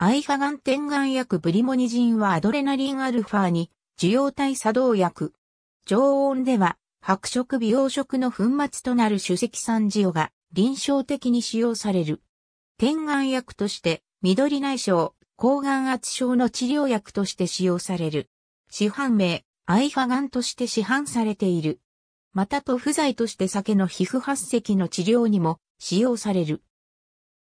アイファガン点眼薬ブリモニジンはアドレナリンアルファに受容体作動薬。常温では白色美容色の粉末となる主石酸ジオが臨床的に使用される。点眼薬として緑内障、抗眼圧症の治療薬として使用される。市販名、アイファガンとして市販されている。また塗布剤として酒の皮膚発石の治療にも使用される。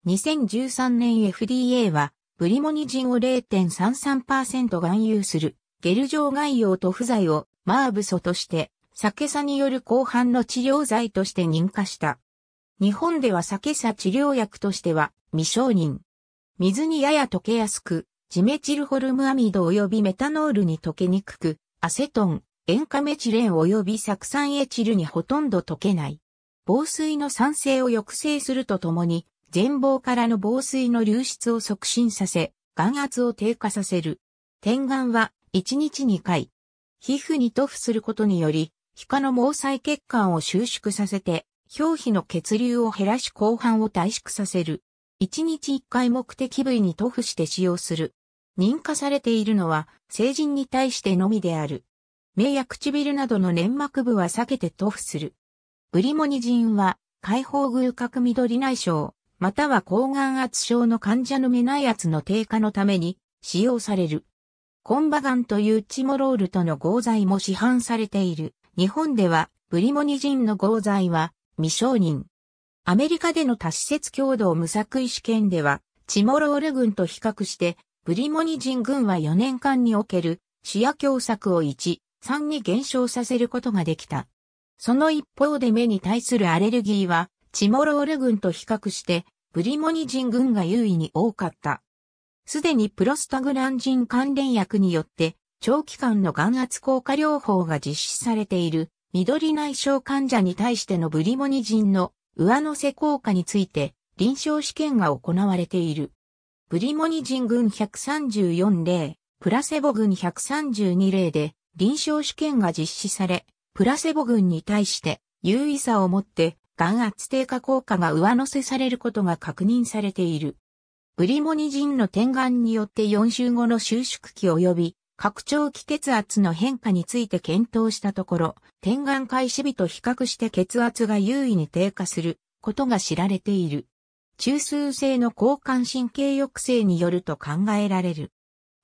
2013年 FDA はブリモニジンを0.33%含有する、ゲル状外用と不在をマーブソとして、酒さによる後半の治療剤として認可した。日本では酒さ治療薬としては未承認。水にやや溶けやすく、ジメチルホルムアミド及びメタノールに溶けにくく、アセトン、塩化メチレン及び酢酸エチルにほとんど溶けない。防水の酸性を抑制するとともに、前方からの防水の流出を促進させ、眼圧を低下させる。点眼は1日2回。皮膚に塗布することにより、皮下の毛細血管を収縮させて、表皮の血流を減らし後半を退縮させる。1日1回目的部位に塗布して使用する。認可されているのは成人に対してのみである。目や唇などの粘膜部は避けて塗布する。ブリモニジンは解放偶角緑内障、または抗がん圧症の患者の目内圧の低下のために使用される。コンバガンというチモロールとの合剤も市販されている。日本ではブリモニジンの合剤は未承認。アメリカでの多施設共同無作為試験では、チモロール群と比較して、ブリモニジン群は4年間における視野狭窄を1、3に減少させることができた。その一方で目に対するアレルギーはチモロール軍と比較して、ブリモニジン軍が優位に多かった。すでにプロスタグランジン関連薬によって、長期間の眼圧効果療法が実施されている、緑内障患者に対してのブリモニジンの上乗せ効果について、臨床試験が行われている。ブリモニジン群134例、プラセボ群132例で臨床試験が実施され、プラセボ群に対して優位さをもって眼圧低下効果が上乗せされることが確認されている。ブリモニジンの点眼によって4週後の収縮期及び拡張期血圧の変化について検討したところ、点眼開始日と比較して血圧が優位に低下することが知られている。中枢性の交感神経抑制によると考えられる。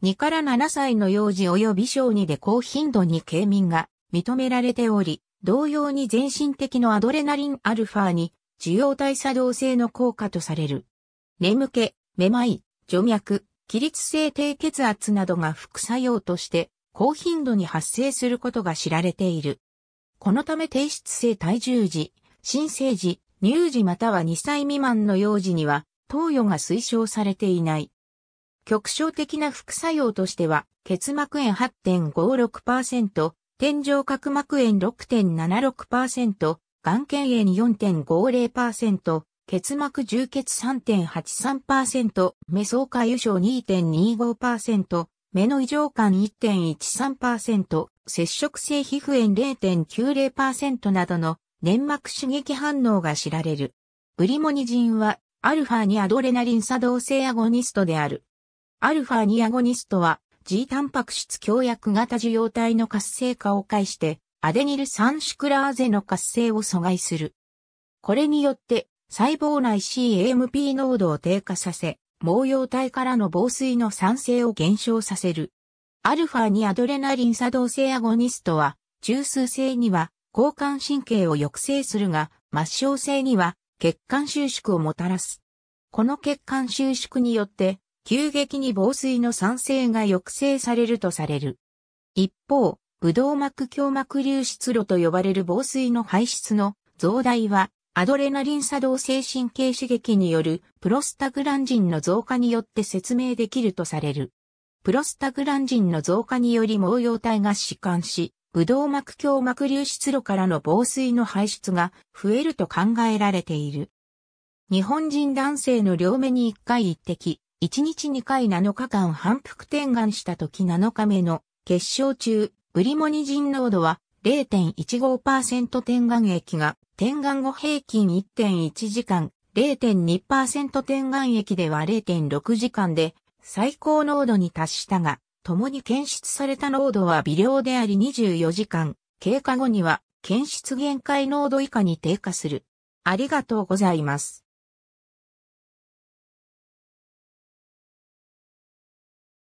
2から7歳の幼児及び小児で高頻度に軽眠が認められており、同様に全身的のアドレナリンアルファに受容体作動性の効果とされる。眠気、めまい、除脈、起立性低血圧などが副作用として高頻度に発生することが知られている。このため低質性体重時、新生児、乳児または2歳未満の幼児には投与が推奨されていない。局所的な副作用としては、結膜炎8.56%、天井角膜炎6.76%、眼圏炎4.50%、血膜充血3.83%、目相下油症2.25%、目の異常感1.13%、接触性皮膚炎0.90%などの粘膜刺激反応が知られる。ブリモニジンは、アルファ2アドレナリン作動性アゴニストである。アルファ2アゴニストは、G タンパク質強薬型受容体の活性化を介して、アデニル酸シクラーゼの活性を阻害する。これによって、細胞内 CAMP 濃度を低下させ、毛様体からの防水の酸性を減少させる。アルファにアドレナリン作動性アゴニストは、中枢性には交換神経を抑制するが、末梢性には血管収縮をもたらす。この血管収縮によって急激に防水の酸性が抑制されるとされる。一方、ブドウ膜強膜流出路と呼ばれる防水の排出の増大は、アドレナリン作動性神経刺激によるプロスタグランジンの増加によって説明できるとされる。プロスタグランジンの増加により毛様体が弛緩し、ブドウ膜強膜流出路からの防水の排出が増えると考えられている。日本人男性の両目に一回一滴、1日2回7日間反復転換した時7日目の結晶中、ブリモニジン濃度は0.15%転換液が転換後平均1.1時間、0.2%転換液では0.6時間で最高濃度に達したが、共に検出された濃度は微量であり24時間、経過後には検出限界濃度以下に低下する。ありがとうございます。